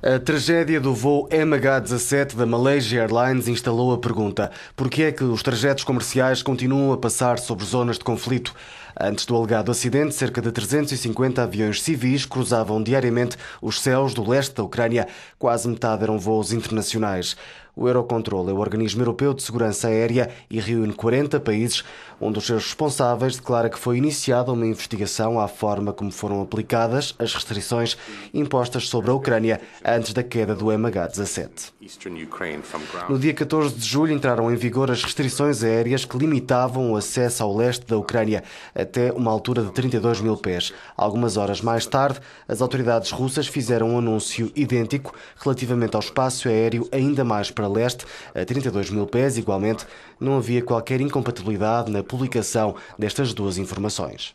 A tragédia do voo MH17 da Malaysia Airlines instalou a pergunta: por que é que os trajetos comerciais continuam a passar sobre zonas de conflito? Antes do alegado acidente, cerca de 350 aviões civis cruzavam diariamente os céus do leste da Ucrânia. Quase metade eram voos internacionais. O Eurocontrol é o organismo europeu de segurança aérea e reúne 40 países. Um dos seus responsáveis declara que foi iniciada uma investigação à forma como foram aplicadas as restrições impostas sobre a Ucrânia antes da queda do MH17. No dia 14 de julho entraram em vigor as restrições aéreas que limitavam o acesso ao leste da Ucrânia. A até uma altura de 32 mil pés. Algumas horas mais tarde, as autoridades russas fizeram um anúncio idêntico relativamente ao espaço aéreo ainda mais para leste, a 32 mil pés, igualmente. Não havia qualquer incompatibilidade na publicação destas duas informações.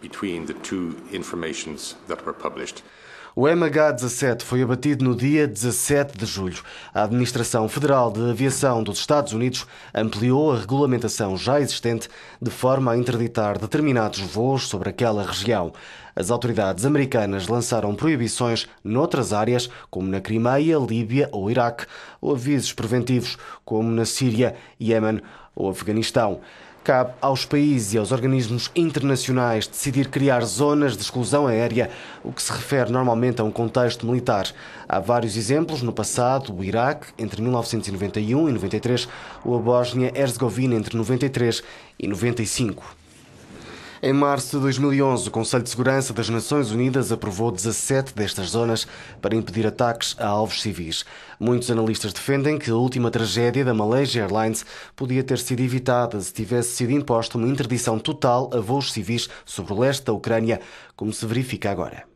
Between the two informations that were published. O MH17 foi abatido no dia 17 de julho. A Administração Federal de Aviação dos Estados Unidos ampliou a regulamentação já existente de forma a interditar determinados voos sobre aquela região. As autoridades americanas lançaram proibições noutras áreas, como na Crimeia, Líbia ou Iraque, ou avisos preventivos, como na Síria, Iémen ou Afeganistão. Cabe aos países e aos organismos internacionais decidir criar zonas de exclusão aérea, o que se refere normalmente a um contexto militar. Há vários exemplos no passado: o Iraque, entre 1991 e 93, ou a Bósnia-Herzegovina, entre 93 e 95. Em março de 2011, o Conselho de Segurança das Nações Unidas aprovou 17 destas zonas para impedir ataques a alvos civis. Muitos analistas defendem que a última tragédia da Malaysia Airlines podia ter sido evitada se tivesse sido imposta uma interdição total a voos civis sobre o leste da Ucrânia, como se verifica agora.